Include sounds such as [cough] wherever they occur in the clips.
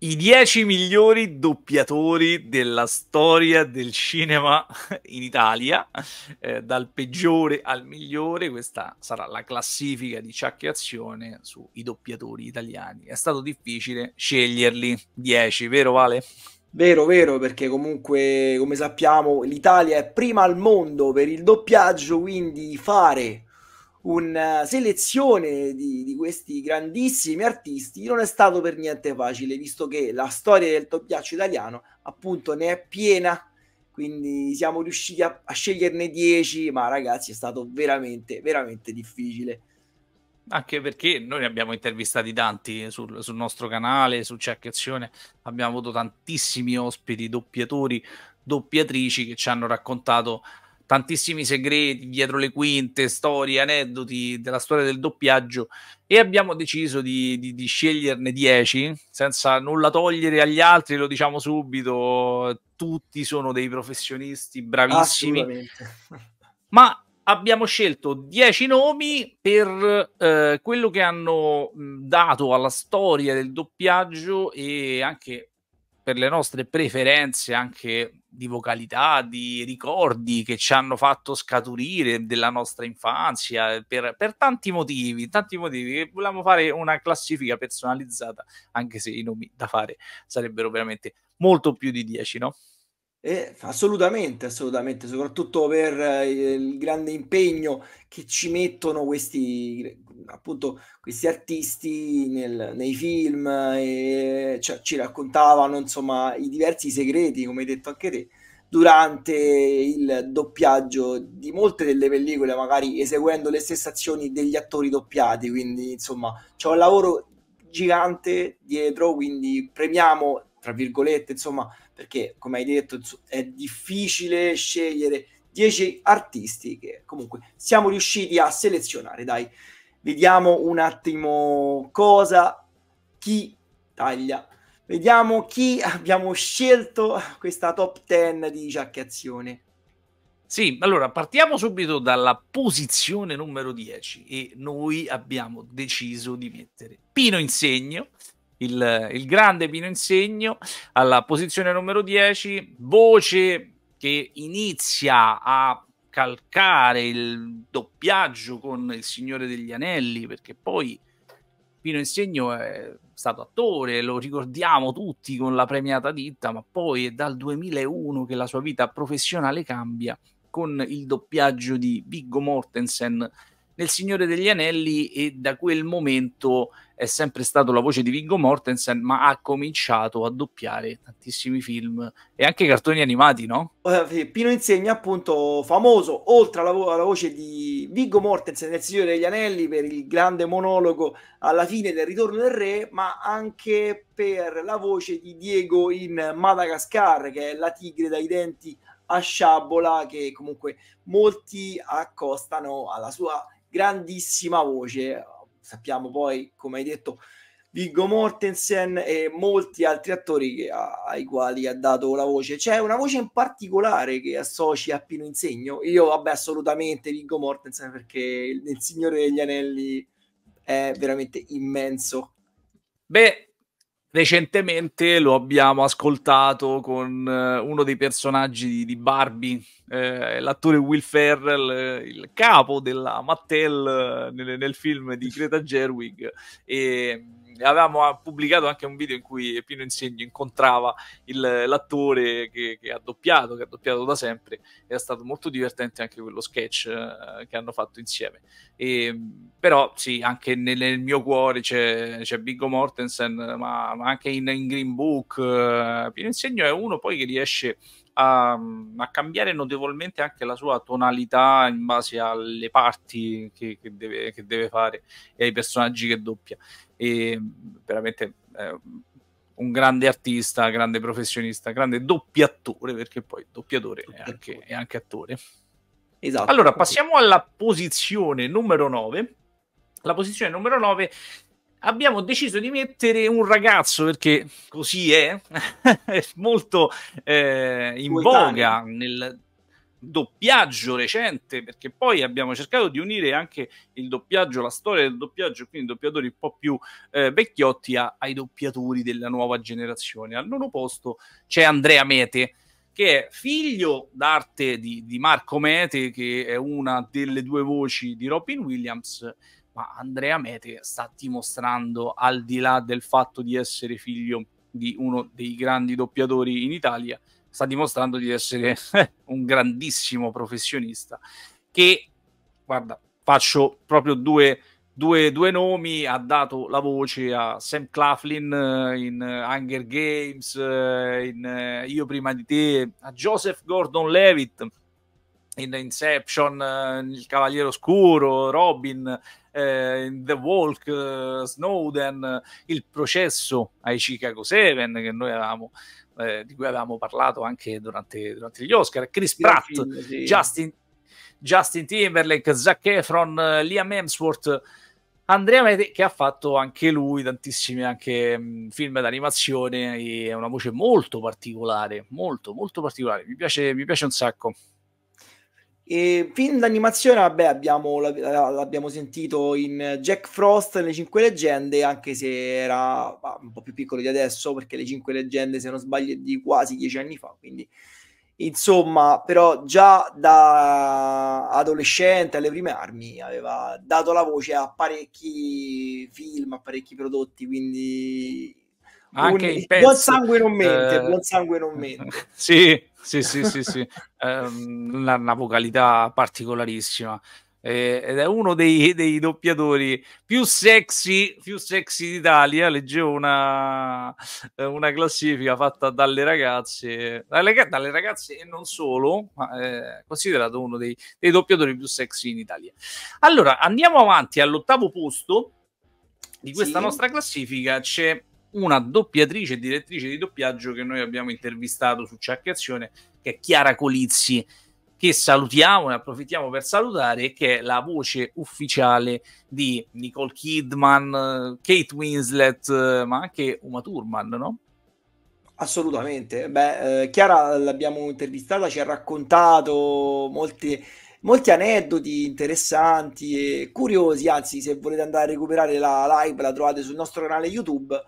I 10 migliori doppiatori della storia del cinema [laughs] in Italia, eh, dal peggiore al migliore, questa sarà la classifica di Ciacchiazione sui doppiatori italiani. È stato difficile sceglierli 10, vero Vale? Vero, vero, perché comunque, come sappiamo, l'Italia è prima al mondo per il doppiaggio, quindi fare una eh, selezione di, di, questi grandissimi artisti non è stato per niente facile, visto che la storia del doppiaggio italiano appunto ne è piena, quindi siamo riusciti a, a sceglierne 10, ma ragazzi è stato veramente, veramente difficile anche perché noi ne abbiamo intervistati tanti sul, sul nostro canale, su C'è Azione, abbiamo avuto tantissimi ospiti, doppiatori, doppiatrici che ci hanno raccontato tantissimi segreti dietro le quinte, storie, aneddoti della storia del doppiaggio e abbiamo deciso di, di, di sceglierne 10 senza nulla togliere agli altri, lo diciamo subito, tutti sono dei professionisti bravissimi. [laughs] Ma abbiamo scelto 10 nomi per eh, quello che hanno dato alla storia del doppiaggio e anche per le nostre preferenze anche di vocalità, di ricordi che ci hanno fatto scaturire della nostra infanzia, per, per tanti motivi, tanti motivi. che Volevamo fare una classifica personalizzata, anche se i nomi da fare sarebbero veramente molto più di 10, no? Eh, assolutamente, assolutamente, soprattutto per eh, il grande impegno che ci mettono questi, appunto, questi artisti nel, nei film, e, eh, cioè, ci raccontavano insomma i diversi segreti, come hai detto anche te, durante il doppiaggio di molte delle pellicole, magari eseguendo le stesse azioni degli attori doppiati, quindi insomma c'è un lavoro gigante dietro, quindi premiamo, tra virgolette, insomma perché come hai detto è difficile scegliere 10 artisti che comunque siamo riusciti a selezionare, dai. Vediamo un attimo cosa chi taglia. Vediamo chi abbiamo scelto questa top 10 di giaccazione. Sì, allora partiamo subito dalla posizione numero 10 e noi abbiamo deciso di mettere Pino Insegno, il, il grande Pino Insegno alla posizione numero 10, voce che inizia a calcare il doppiaggio con Il Signore degli Anelli, perché poi Pino Insegno è stato attore, lo ricordiamo tutti con la premiata ditta, ma poi è dal 2001 che la sua vita professionale cambia con il doppiaggio di Viggo Mortensen nel Signore degli Anelli e da quel momento è sempre stato la voce di Viggo Mortensen, ma ha cominciato a doppiare tantissimi film e anche cartoni animati, no? Eh, Pino Insegna, appunto, famoso oltre alla, vo- alla voce di Viggo Mortensen nel Signore degli Anelli per il grande monologo alla fine del Ritorno del Re, ma anche per la voce di Diego in Madagascar, che è la tigre dai denti a sciabola che comunque molti accostano alla sua grandissima voce sappiamo poi, come hai detto, Viggo Mortensen e molti altri attori ai quali ha dato la voce. C'è una voce in particolare che associ a Pino Insegno? Io, vabbè, assolutamente Viggo Mortensen perché il, il Signore degli Anelli è veramente immenso. Beh, recentemente lo abbiamo ascoltato con eh, uno dei personaggi di, Barbie, eh, l'attore Will Ferrell, eh, il capo della Mattel eh, nel, nel film di Greta Gerwig. E avevamo ah, pubblicato anche un video in cui Pino Insegno incontrava il, l'attore che, che, ha doppiato, che ha doppiato da sempre, ed è stato molto divertente anche quello sketch eh, che hanno fatto insieme. E, però sì, anche nel, nel mio cuore c'è, c'è Biggo Mortensen, ma, ma anche in, in, Green Book. Eh, Pino Insegno è uno poi che riesce a, a, cambiare notevolmente anche la sua tonalità in base alle parti che, che, deve, che deve, fare e ai personaggi che doppia. E veramente eh, un grande artista, grande professionista, grande doppiatore, perché poi doppiatore, doppiatore. È, anche, è, anche, attore. Esatto. Allora, passiamo alla posizione numero 9. La posizione numero 9 abbiamo deciso di mettere un ragazzo perché così è, [laughs] è molto eh, in voga nel doppiaggio recente perché poi abbiamo cercato di unire anche il doppiaggio, la storia del doppiaggio quindi doppiatori un po' più eh, vecchiotti a, ai doppiatori della nuova generazione al nono posto c'è Andrea Mete che è figlio d'arte di, di Marco Mete che è una delle due voci di Robin Williams ma Andrea Mete sta dimostrando, al di là del fatto di essere figlio di uno dei grandi doppiatori in Italia, sta dimostrando di essere [laughs] un grandissimo professionista che, guarda, faccio proprio due, due, due nomi, ha dato la voce a Sam Claflin eh, in eh, Hunger Games, eh, in Io prima di te, a Joseph Gordon-Levitt in Inception, Il Cavaliere Oscuro, Robin, eh, The Walk, eh, Snowden, eh, il processo ai Chicago 7 che noi avevamo eh, di cui avevamo parlato anche durante, durante gli Oscar, Chris Pratt, film, sì. Justin, Justin, Timberlake, Zac Efron, eh, Liam Hemsworth, Andrea Mede che ha fatto anche lui tantissimi anche, mh, mm, film d'animazione, è una voce molto particolare, molto molto particolare, mi piace, mi piace un sacco. E film d'animazione, vabbè, abbiamo, l'abbiamo sentito in Jack Frost, nelle Cinque leggende, anche se era un po' più piccolo di adesso, perché le Cinque leggende, se non sbaglio, è di quasi dieci anni fa, quindi insomma, però già da adolescente alle prime armi aveva dato la voce a parecchi film, a parecchi prodotti, quindi anche un... il pezzo, buon sangue non mente, uh... buon sangue non mente. [laughs] sì, sì, sì, sì, sì. Eh, una, una, vocalità particolarissima. Eh, ed è uno dei, dei doppiatori più sexy, più sexy d'Italia. Leggevo una, una classifica fatta dalle ragazze, dalle, dalle, ragazze e non solo, ma è eh, considerato uno dei, dei doppiatori più sexy in Italia. Allora andiamo avanti all'ottavo posto di questa sì. nostra classifica c'è una doppiatrice e direttrice di doppiaggio che noi abbiamo intervistato su Ciacchiazione, che è Chiara Colizzi, che salutiamo e approfittiamo per salutare, che è la voce ufficiale di Nicole Kidman, Kate Winslet, ma anche Uma Thurman, no? Assolutamente. Beh, eh, Chiara l'abbiamo intervistata, ci ha raccontato molti, molti aneddoti interessanti e curiosi, anzi se volete andare a recuperare la live la trovate sul nostro canale YouTube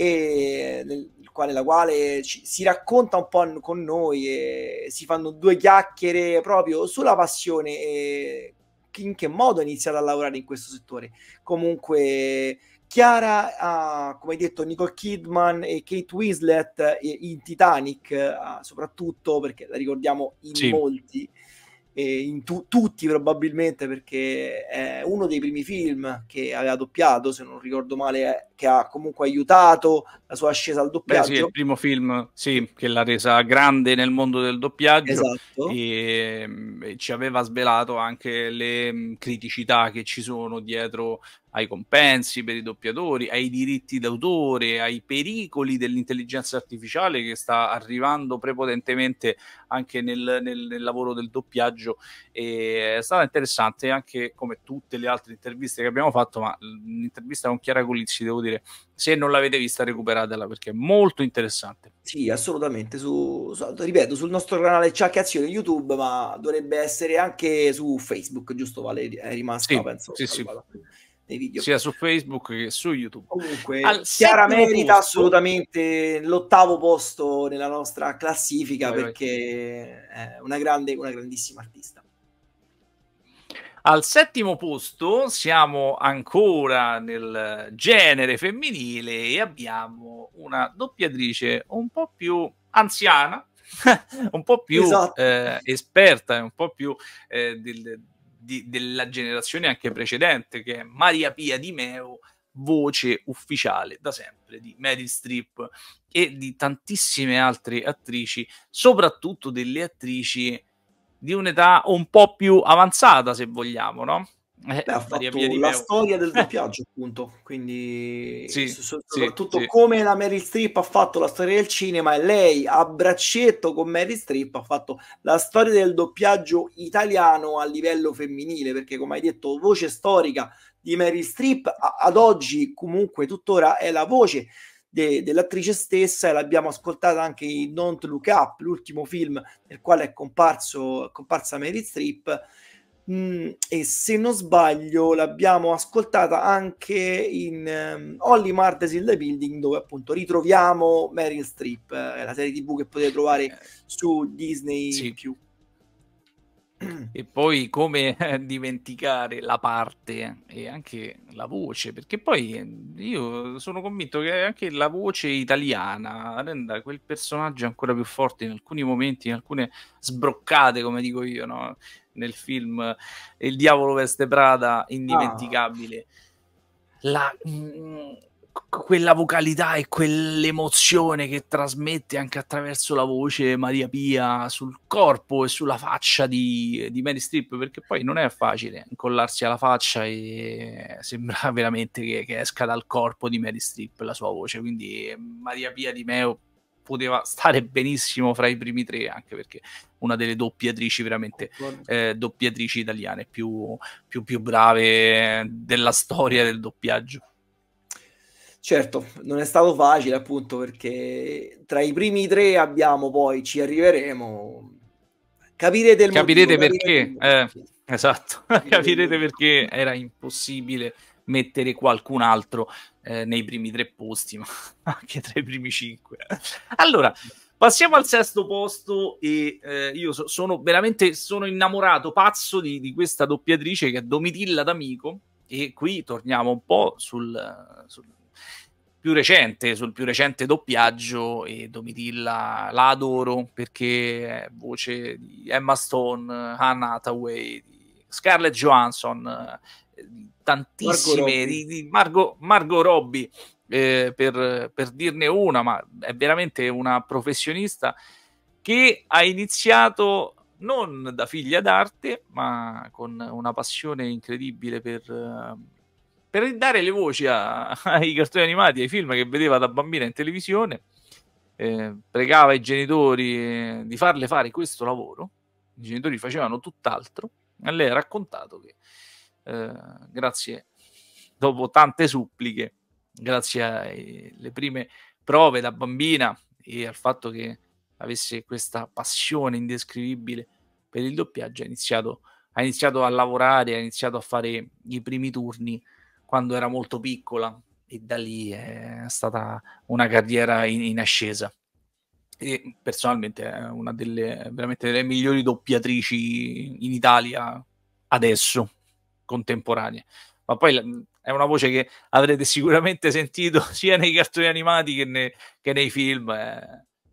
e nel quale la quale ci, si racconta un po' con noi e si fanno due chiacchiere proprio sulla passione e in che modo è iniziata a lavorare in questo settore. Comunque Chiara ha, come detto, Nicole Kidman e Kate Winslet in Titanic, ah, soprattutto perché la ricordiamo in sì. molti in tu- tutti probabilmente perché è uno dei primi film che aveva doppiato se non ricordo male eh, che ha comunque aiutato la sua ascesa al doppiaggio Beh, sì, è il primo film sì, che l'ha resa grande nel mondo del doppiaggio esatto. e, mm, e, ci aveva svelato anche le mm, criticità che ci sono dietro ai compensi per i doppiatori, ai diritti d'autore, ai pericoli dell'intelligenza artificiale che sta arrivando prepotentemente anche nel, nel, nel lavoro del doppiaggio. E è stata interessante anche come tutte le altre interviste che abbiamo fatto, ma l'intervista con Chiara Colizzi, devo dire, se non l'avete vista recuperatela perché è molto interessante. Sì, assolutamente, su, su, ripeto, sul nostro canale Ciacca Azione YouTube, ma dovrebbe essere anche su Facebook, giusto Valeria? È rimasto, sì, penso. Sì, sì dei video. Sia su Facebook che su YouTube. Comunque, Al Chiara merita posto. assolutamente l'ottavo posto nella nostra classifica vai, perché vai. è una, grande, una grandissima artista. Al settimo posto siamo ancora nel genere femminile e abbiamo una doppiatrice un po' più anziana, [laughs] un po' più esatto. eh, esperta, un po' più eh, del, di, della generazione anche precedente, che è Maria Pia Di Meo, voce ufficiale da sempre di Meryl Streep e di tantissime altre attrici, soprattutto delle attrici di un'età un po' più avanzata, se vogliamo, no? Eh, Beh, ha fatto la storia del [laughs] doppiaggio, appunto. Quindi, sì, soprattutto sì, sì. come la Mary Streep ha fatto la storia del cinema e lei a braccetto con Mary Streep ha fatto la storia del doppiaggio italiano a livello femminile, perché come hai detto, voce storica di Mary Streep ad oggi comunque tuttora è la voce de- dell'attrice stessa e l'abbiamo ascoltata anche in Don't Look Up, l'ultimo film nel quale è, comparso, comparsa Mary Streep Mm, e se non sbaglio l'abbiamo ascoltata anche in um, ehm, Holly Martes in The Building dove appunto ritroviamo Meryl Streep, eh, la serie tv che potete trovare eh. su Disney+. Sì. Più. [clears throat] E poi come eh, dimenticare la parte e anche la voce, perché poi eh, io sono convinto che anche la voce italiana renda quel personaggio ancora più forte in alcuni momenti, in alcune sbroccate, come dico io, no? nel film Il diavolo veste Prada, indimenticabile. Ah. La, mh, mm, mm, quella vocalità e quell'emozione che trasmette anche attraverso la voce Maria Pia sul corpo e sulla faccia di, di Mary Strip, perché poi non è facile incollarsi alla faccia e sembra [laughs] veramente che, che esca dal corpo di Mary Strip la sua voce, quindi Maria Pia di Meo poteva stare benissimo fra i primi tre, anche perché una delle doppiatrici veramente eh, doppiatrici italiane più, più, più brave della storia del doppiaggio. Certo, non è stato facile appunto perché tra i primi tre abbiamo poi, ci arriveremo, capirete il Capirete motivo, perché, capirete eh, esatto, [laughs] capirete perché era impossibile mettere qualcun altro eh, nei primi tre posti, ma [laughs] anche tra i primi cinque. allora, passiamo al sesto posto e eh, io so, sono veramente sono innamorato, pazzo di, di, questa doppiatrice che è Domitilla D'Amico e qui torniamo un po' sul, sul più recente, sul più recente doppiaggio e Domitilla la adoro perché è voce di Emma Stone, Hannah Hathaway, di Scarlett Johansson, eh, tantissime, di, di Margot, Margot Robbie, eh, per, per dirne una, ma è veramente una professionista che ha iniziato non da figlia d'arte, ma con una passione incredibile per, eh, per ridare le voci a, ai cartoni animati, ai film che vedeva da bambina in televisione. Eh, pregava i genitori eh, di farle fare questo lavoro, i genitori facevano tutt'altro eh, lei ha raccontato che eh, grazie, dopo tante suppliche, grazie alle prime prove da bambina e al fatto che avesse questa passione indescrivibile per il doppiaggio, ha iniziato, ha iniziato a lavorare, ha iniziato a fare i primi turni quando era molto piccola e da lì è stata una carriera in, in ascesa e personalmente è una delle, delle migliori doppiatrici in Italia adesso, contemporanea Ma poi è una voce che avrete sicuramente [laughs] sentito sia nei cartoni animati che, ne, che nei film, è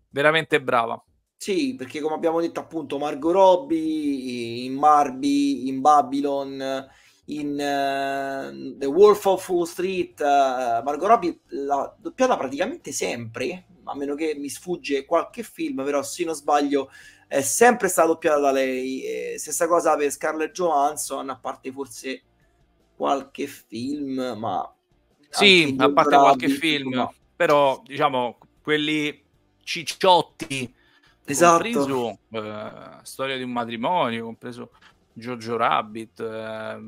veramente brava. Sì, perché come abbiamo detto appunto Margot Robbie in Barbie, in Babylon, in uh, The Wolf of Wall Street, uh, Margot Robbie l'ha doppiata praticamente sempre, a meno che mi sfugge qualche film, però se non sbaglio è sempre stata doppiata da lei. E stessa cosa per Scarlett Johansson, a parte forse qualche film, ma... Sì, a parte qualche film, ma... però diciamo quelli cicciotti, esatto. compreso eh, Storia di un matrimonio, compreso Giorgio Rabbit, eh,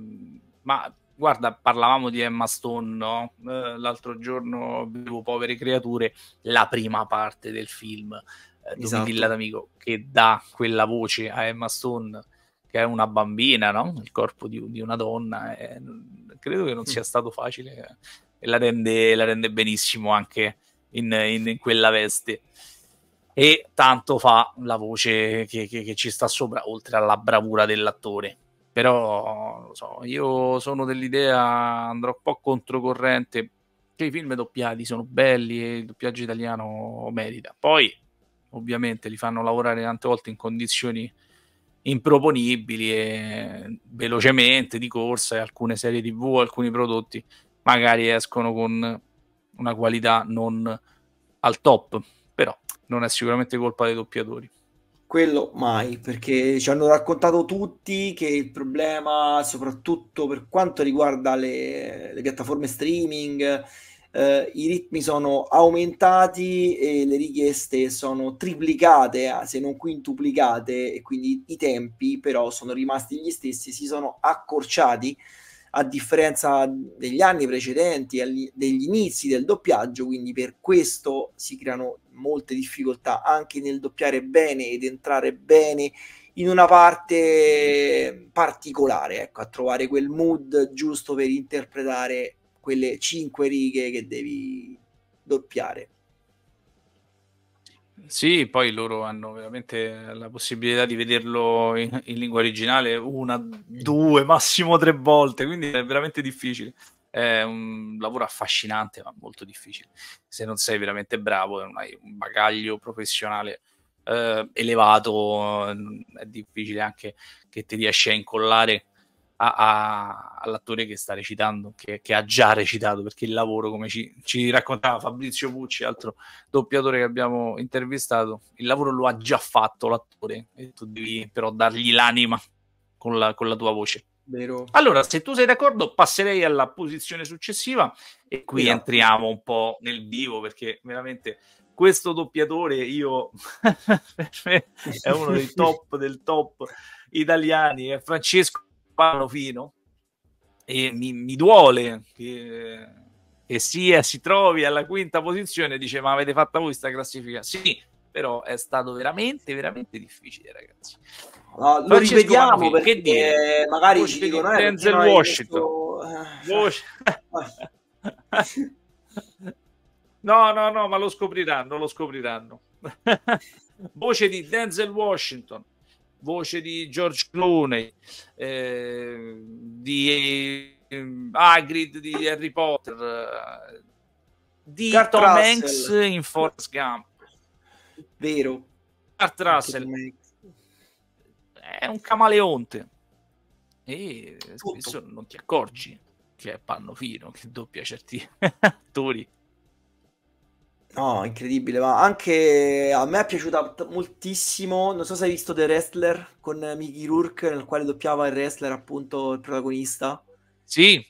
ma Guarda, parlavamo di Emma Stone no? Eh, l'altro giorno, bevo Povere Creature, la prima parte del film, di eh, Domivilla esatto. d'Amico, che dà quella voce a Emma Stone, che è una bambina, no? il corpo di, di una donna. Eh, credo che non mm. sia stato facile eh, e la rende, la rende benissimo anche in, in, in quella veste e tanto fa la voce che, che, che, ci sta sopra, oltre alla bravura dell'attore. Però lo so, io sono dell'idea, andrò un po' controcorrente, che i film doppiati sono belli e il doppiaggio italiano merita. Poi ovviamente li fanno lavorare tante volte in condizioni improponibili e velocemente di corsa e alcune serie tv, alcuni prodotti magari escono con una qualità non al top, però non è sicuramente colpa dei doppiatori. Quello mai, perché ci hanno raccontato tutti che il problema, soprattutto per quanto riguarda le, le piattaforme streaming, eh, i ritmi sono aumentati e le richieste sono triplicate, eh, se non quintuplicate, e quindi i tempi però sono rimasti gli stessi, si sono accorciati a differenza degli anni precedenti, degli inizi del doppiaggio, quindi per questo si creano molte difficoltà anche nel doppiare bene ed entrare bene in una parte particolare, ecco, a trovare quel mood giusto per interpretare quelle cinque righe che devi doppiare. Sì, poi loro hanno veramente la possibilità di vederlo in, in lingua originale una, due, massimo tre volte, quindi è veramente difficile. È un lavoro affascinante, ma molto difficile. Se non sei veramente bravo, non hai un bagaglio professionale eh, elevato, mm, è difficile anche che ti riesci a incollare a, a, all'attore che sta recitando, che, che, ha già recitato, perché il lavoro, come ci, ci, raccontava Fabrizio Pucci, altro doppiatore che abbiamo intervistato, il lavoro lo ha già fatto l'attore, e tu devi però dargli l'anima con la, con la tua voce. Vero. Allora, se tu sei d'accordo, passerei alla posizione successiva e qui Vero. entriamo un po' nel vivo perché veramente questo doppiatore io [laughs] è uno dei [laughs] top del top italiani, è Francesco parlano fino e mi, mi duole che, che sia si trovi alla quinta posizione dice ma avete fatto voi questa classifica sì però è stato veramente veramente difficile ragazzi no, lo rivediamo perché, perché dire? magari ci dicono eh, Denzel Washington questo... [laughs] no no no ma lo scopriranno lo scopriranno [laughs] voce di Denzel Washington voce di George Clooney, eh, di eh, Hagrid di Harry Potter, eh, di Kurt Tom Russell. Hanks in Forrest Gump. Vero. Kurt Russell è un camaleonte e Tutto. spesso non ti accorgi che è panno fino, che doppia certi [laughs] attori. No, incredibile, ma anche a me è piaciuta t- moltissimo, non so se hai visto The Wrestler con Mickey Rourke, nel quale doppiava il wrestler, appunto, il protagonista. Sì.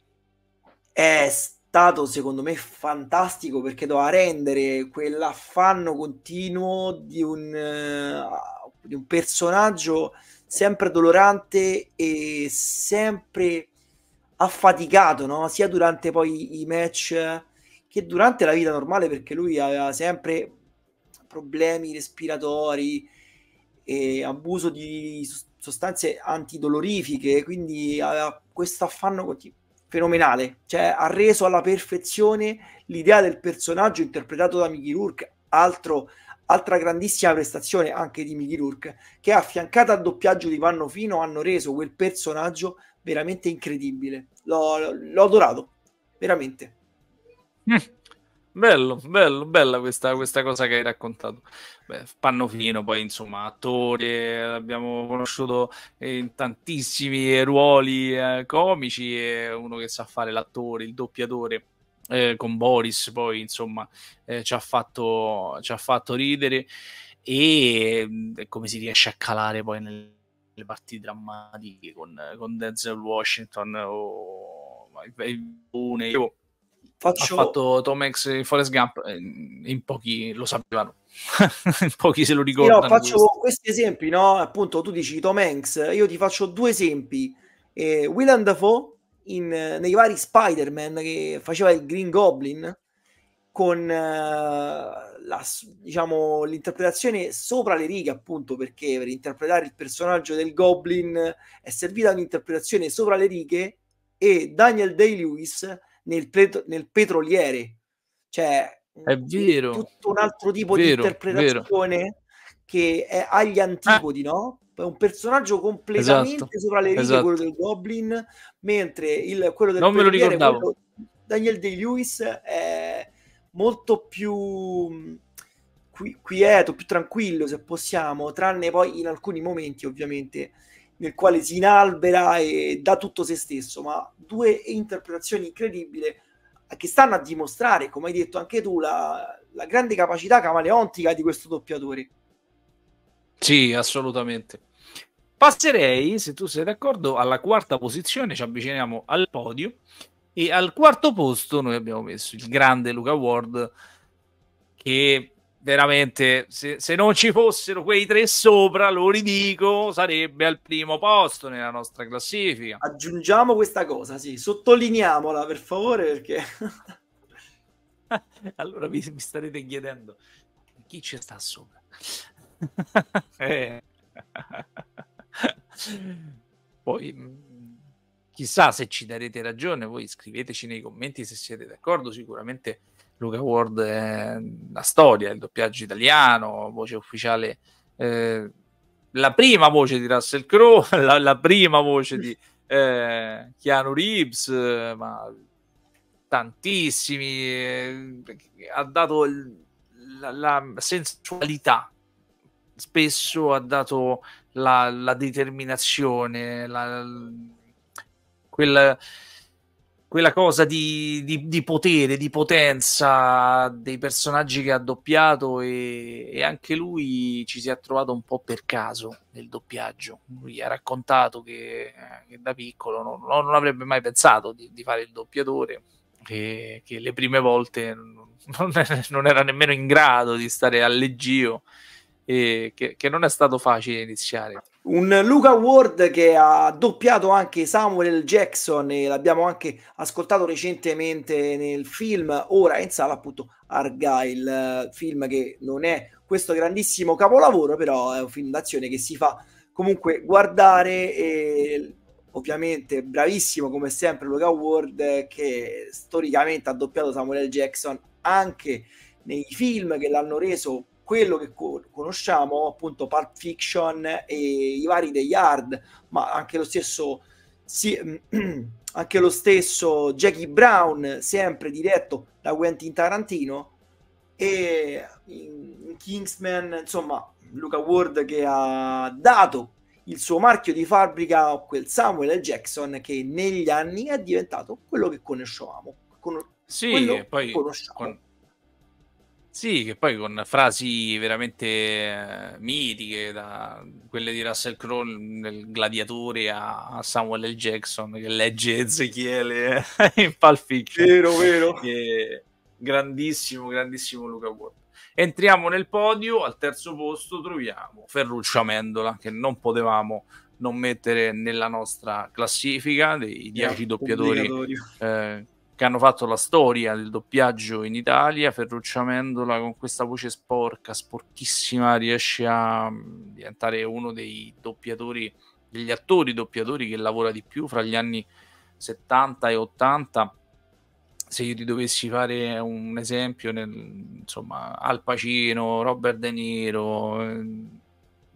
È stato, secondo me, fantastico perché doveva rendere quell'affanno continuo di un, uh, di un personaggio sempre dolorante e sempre affaticato, no? Sia durante poi i match che durante la vita normale, perché lui aveva sempre problemi respiratori, e abuso di sostanze antidolorifiche, quindi aveva questo affanno fenomenale, cioè ha reso alla perfezione l'idea del personaggio interpretato da Mickey Rourke, altro, altra grandissima prestazione anche di Mickey Rourke, che affiancata al doppiaggio di Fino hanno reso quel personaggio veramente incredibile, l'ho, l'ho adorato, veramente. Bello, bello, bella questa, questa, cosa che hai raccontato. Beh, Pannofino, poi insomma, attore, eh, l'abbiamo conosciuto eh, in tantissimi ruoli eh, comici, è uno che sa fare l'attore, il doppiatore. Eh, con Boris, poi insomma, eh, ci, ha fatto, ci ha fatto ridere e mm, come si riesce a calare poi nelle parti drammatiche con, con Denzel Washington o Ivone. Io Faccio... ha fatto Tom Hanks in Forest Gump, eh, in pochi lo sapevano, [laughs] in pochi se lo ricordano. Io faccio questo. questi esempi, no? Appunto, tu dici Tom Hanks, io ti faccio due esempi. Eh, Willem Dafoe in, nei vari Spider-Man che faceva il Green Goblin con eh, la, diciamo, l'interpretazione sopra le righe, appunto, perché per interpretare il personaggio del Goblin è servita un'interpretazione sopra le righe e Daniel Day-Lewis nel, pre- nel petroliere. Cioè, mm, è vero. Tutto un altro tipo vero, di interpretazione che è agli eh. antipodi, ah. no? È un personaggio completamente esatto, sopra le righe, esatto. quello del Goblin, mentre il, quello del non me lo ricordavo. Daniel De lewis è molto più mm, qui, quieto, più tranquillo, se possiamo, tranne poi in alcuni momenti, ovviamente, nel quale si inalbera e dà tutto se stesso, ma due interpretazioni incredibili che stanno a dimostrare, come hai detto anche tu, la, la grande capacità camaleontica di questo doppiatore. Sì, assolutamente. Passerei, se tu sei d'accordo, alla quarta posizione, ci avviciniamo al podio e al quarto posto noi abbiamo messo il grande Luca Ward che veramente, se, se, non ci fossero quei tre sopra, lo ridico, sarebbe al primo posto nella nostra classifica. Aggiungiamo questa cosa, sì, sottolineiamola per favore perché... [laughs] allora vi, mi starete chiedendo, chi ci sta sopra? [laughs] eh. [laughs] Poi mm, chissà se ci darete ragione, voi scriveteci nei commenti se siete d'accordo, sicuramente Luca Ward è la storia, il doppiaggio italiano, voce ufficiale, eh, la prima voce di Russell Crowe, [laughs] la, la prima voce di eh, Keanu Reeves, ma tantissimi, eh, ha dato il, la, la, sensualità, spesso ha dato la, la determinazione, quella quella cosa di, di, di, potere, di potenza dei personaggi che ha doppiato e, e, anche lui ci si è trovato un po' per caso nel doppiaggio. Lui ha raccontato che, eh, che da piccolo non, non, avrebbe mai pensato di, di fare il doppiatore, che, che, le prime volte non, non, era nemmeno in grado di stare a leggio e che, che non è stato facile iniziare. Un Luca Ward che ha doppiato anche Samuel Jackson e l'abbiamo anche ascoltato recentemente nel film, ora in sala appunto Argyle, film che non è questo grandissimo capolavoro, però è un film d'azione che si fa comunque guardare e ovviamente bravissimo come sempre Luca Ward che storicamente ha doppiato Samuel Jackson anche nei film che l'hanno reso quello che conosciamo, appunto Pulp Fiction e i vari degli hard, ma anche lo stesso, sì, [clears throat] anche lo stesso Jackie Brown, sempre diretto da Quentin Tarantino, e in Kingsman, insomma, Luca Ward che ha dato il suo marchio di fabbrica a quel Samuel L. Jackson che negli anni è diventato quello che conosciamo. Con- sì, quello poi conosciamo. Con- sì, che poi con frasi veramente eh, mitiche, da quelle di Russell Crowe nel Gladiatore a Samuel L. Jackson che legge Ezechiele eh, [laughs] in Pulp Fiction. Vero, vero. E, grandissimo, grandissimo Luca Ward. Entriamo nel podio, al terzo posto troviamo Ferruccio Amendola, che non potevamo non mettere nella nostra classifica dei 10 eh, doppiatori che hanno fatto la storia del doppiaggio in Italia, Ferruccio Amendola con questa voce sporca, sporchissima, riesce a mm, diventare uno dei doppiatori, degli attori doppiatori che lavora di più fra gli anni 70 e 80. Se io ti dovessi fare un esempio, nel, insomma, Al Pacino, Robert De Niro, eh,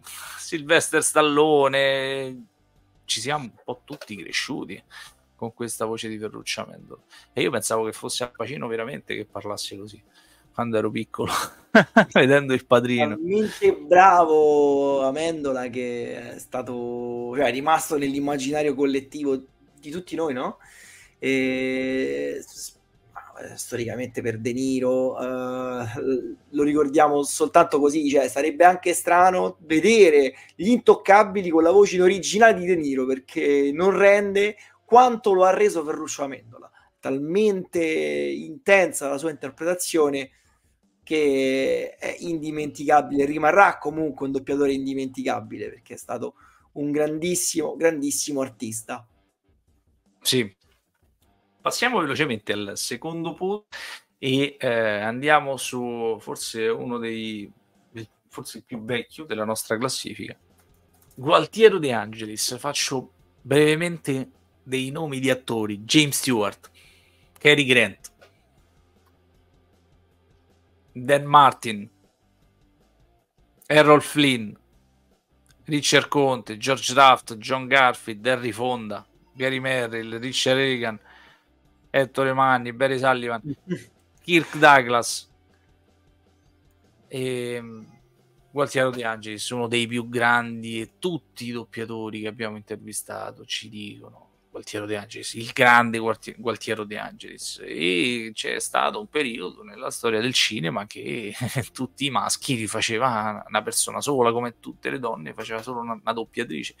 [laughs] Sylvester Stallone, ci siamo un po' tutti cresciuti con questa voce di Ferruccio Amendola. E io pensavo che fosse Al Pacino veramente che parlasse così quando ero piccolo, [laughs] vedendo il padrino. Talmente bravo Amendola che è stato, cioè, è rimasto nell'immaginario collettivo di tutti noi, no? E, eh, storicamente per De Niro, uh, lo ricordiamo soltanto così, cioè sarebbe anche strano vedere gli intoccabili con la voce in originale di De Niro perché non rende quanto lo ha reso Ferruccio Amendola. Talmente intensa la sua interpretazione che è indimenticabile, rimarrà comunque un doppiatore indimenticabile perché è stato un grandissimo, grandissimo artista. Sì. Passiamo velocemente al secondo punto e eh, andiamo su forse uno dei forse il più vecchio della nostra classifica. Gualtiero De Angelis, faccio brevemente dei nomi di attori, James Stewart, Cary Grant, Dan Martin, Errol Flynn, Richard Conte, George Draft, John Garfield, Harry Fonda, Gary Merrill, Richard Reagan, Ettore Manni, Barry Sullivan, [laughs] Kirk Douglas e mm, Gualtiero De Angelis, uno dei più grandi e tutti i doppiatori che abbiamo intervistato ci dicono Gualtiero De Angelis, il grande Gualtiero De Angelis. E c'è stato un periodo nella storia del cinema che [laughs] tutti i maschi li faceva una persona sola, come tutte le donne faceva solo una, una doppiatrice.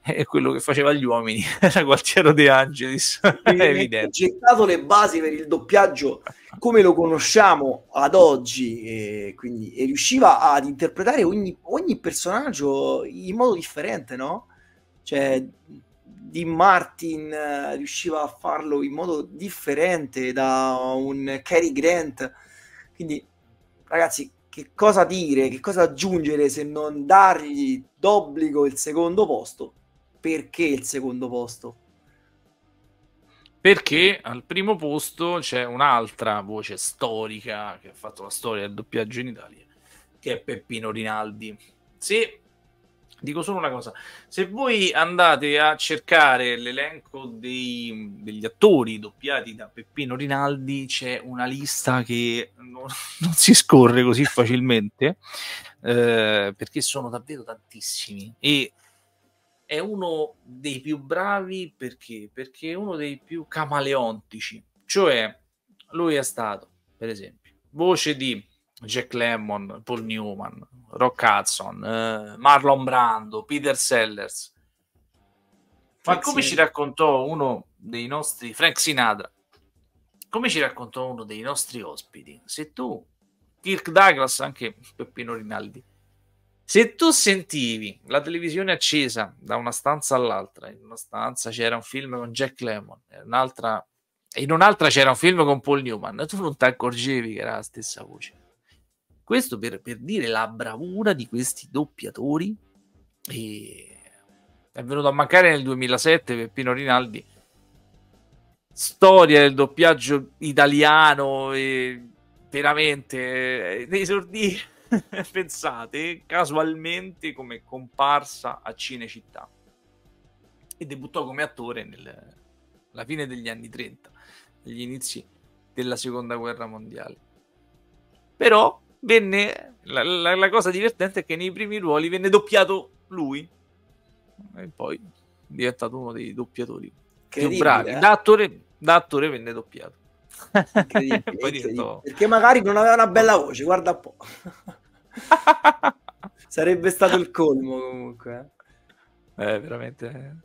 [laughs] E quello che faceva gli uomini [laughs] era Gualtiero De Angelis. È evidente. gettato le basi per il doppiaggio come lo conosciamo ad oggi, e quindi e riusciva ad interpretare ogni, ogni personaggio in modo differente, no? Cioè, di Martin eh, riusciva a farlo in modo differente da un Cary Grant. Quindi, ragazzi, che cosa dire, che cosa aggiungere se non dargli d'obbligo il secondo posto? Perché il secondo posto? Perché al primo posto c'è un'altra voce storica che ha fatto la storia del doppiaggio in Italia, che è Peppino Rinaldi. Se Dico solo una cosa, se voi andate a cercare l'elenco dei, degli attori doppiati da Peppino Rinaldi, c'è una lista che non, [laughs] non si scorre così facilmente, eh, perché sono davvero tantissimi e è uno dei più bravi perché? Perché è uno dei più camaleontici, cioè lui è stato, per esempio, voce di Jack Lemmon, Paul Newman, Rock Hudson, eh, Marlon Brando, Peter Sellers. Ma Frank come Sinatra. ci raccontò uno dei nostri Frank Sinatra? Come ci raccontò uno dei nostri ospiti? Se tu Kirk Douglas, anche Peppino Rinaldi. Se tu sentivi la televisione accesa da una stanza all'altra, in una stanza c'era un film con Jack Lemmon, in un'altra c'era un film con Paul Newman, tu non ti accorgevi che era la stessa voce questo per, per dire la bravura di questi doppiatori. E... È venuto a mancare nel 2007 Peppino Rinaldi. Storia del doppiaggio italiano, e veramente, eh, nei sordi [laughs] pensate, casualmente come comparsa a Cinecittà e debuttò come attore nel, alla fine degli anni 30, negli inizi della seconda guerra mondiale. Però venne la, la, la, cosa divertente è che nei primi ruoli venne doppiato lui e poi è diventato uno dei doppiatori più bravi eh. da, attore, da attore venne doppiato incredibile, [laughs] incredibile. perché magari non aveva una bella voce guarda un po' [laughs] sarebbe stato il colmo comunque eh, eh veramente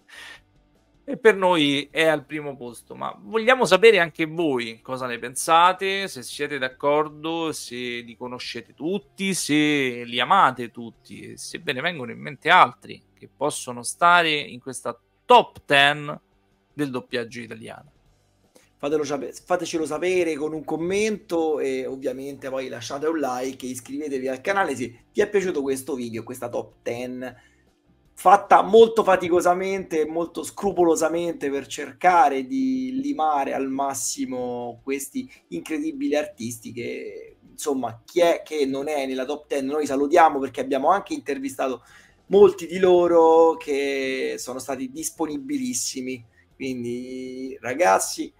e per noi è al primo posto. Ma vogliamo sapere anche voi cosa ne pensate, se siete d'accordo, se li conoscete tutti, se li amate tutti, se ve ne vengono in mente altri che possono stare in questa top 10 del doppiaggio italiano. Fatelo, fatecelo sapere con un commento e ovviamente poi lasciate un like e iscrivetevi al canale se vi è piaciuto questo video, questa top 10 fatta molto faticosamente, molto scrupolosamente per cercare di limare al massimo questi incredibili artisti che insomma chi è che non è nella top 10 noi salutiamo perché abbiamo anche intervistato molti di loro che sono stati disponibilissimi quindi ragazzi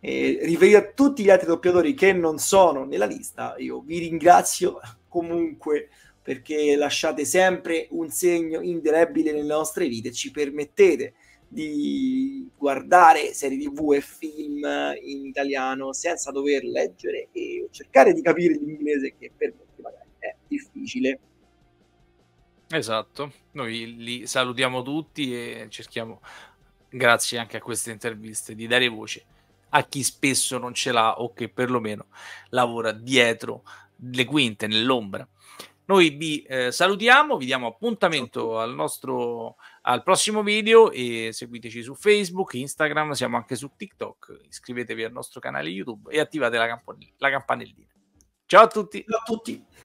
eh, riferito a tutti gli altri doppiatori che non sono nella lista io vi ringrazio comunque perché lasciate sempre un segno indelebile nelle nostre vite, e ci permettete di guardare serie tv e film in italiano senza dover leggere e cercare di capire l'inglese che per molti magari è difficile. Esatto, noi li salutiamo tutti e cerchiamo, grazie anche a queste interviste, di dare voce a chi spesso non ce l'ha o che perlomeno lavora dietro le quinte, nell'ombra. Noi vi eh, salutiamo, vi diamo appuntamento al, nostro, al prossimo video e seguiteci su Facebook, Instagram, siamo anche su TikTok. Iscrivetevi al nostro canale YouTube e attivate la, campanellina. Ciao a tutti. Ciao a tutti.